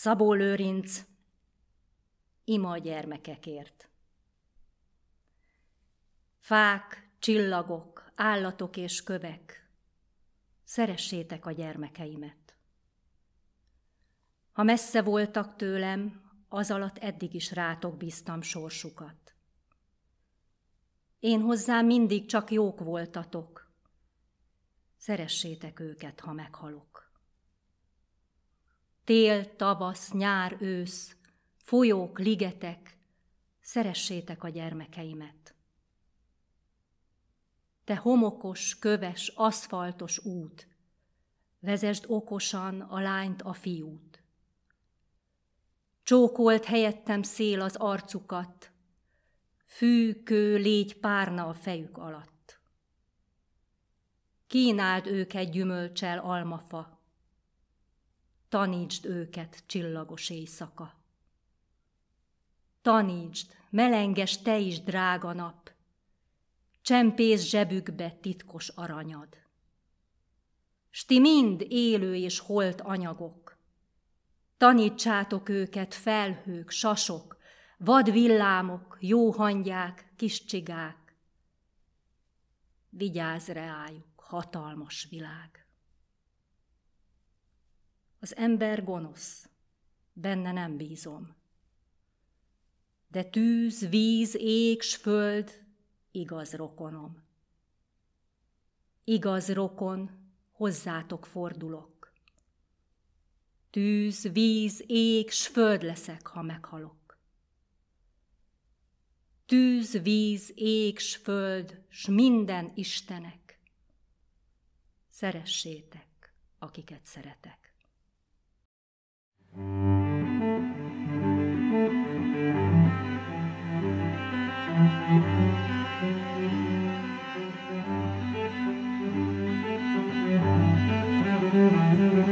Szabó Lőrinc, ima a gyermekekért. Fák, csillagok, állatok és kövek, szeressétek a gyermekeimet. Ha messze voltak tőlem, az alatt eddig is rátok bíztam sorsukat. Én hozzá mindig csak jók voltatok. Szeressétek őket, ha meghalok tél, tavasz, nyár, ősz, folyók, ligetek, szeressétek a gyermekeimet. Te homokos, köves, aszfaltos út, vezesd okosan a lányt, a fiút. Csókolt helyettem szél az arcukat, fű, kő, légy párna a fejük alatt. Kínáld őket gyümölcsel almafa, tanítsd őket, csillagos éjszaka. Tanítsd, melenges te is, drága nap, csempész zsebükbe titkos aranyad. S ti mind élő és holt anyagok, tanítsátok őket felhők, sasok, vad villámok, jó hangyák, kis csigák. Vigyázz reájuk, hatalmas világ! Az ember gonosz, benne nem bízom. De tűz, víz, ég, s föld igaz rokonom. Igaz rokon, hozzátok fordulok. Tűz, víz, ég, s föld leszek, ha meghalok. Tűz, víz, ég, s föld, s minden istenek. Szeressétek, akiket szeretek. Mm-hmm.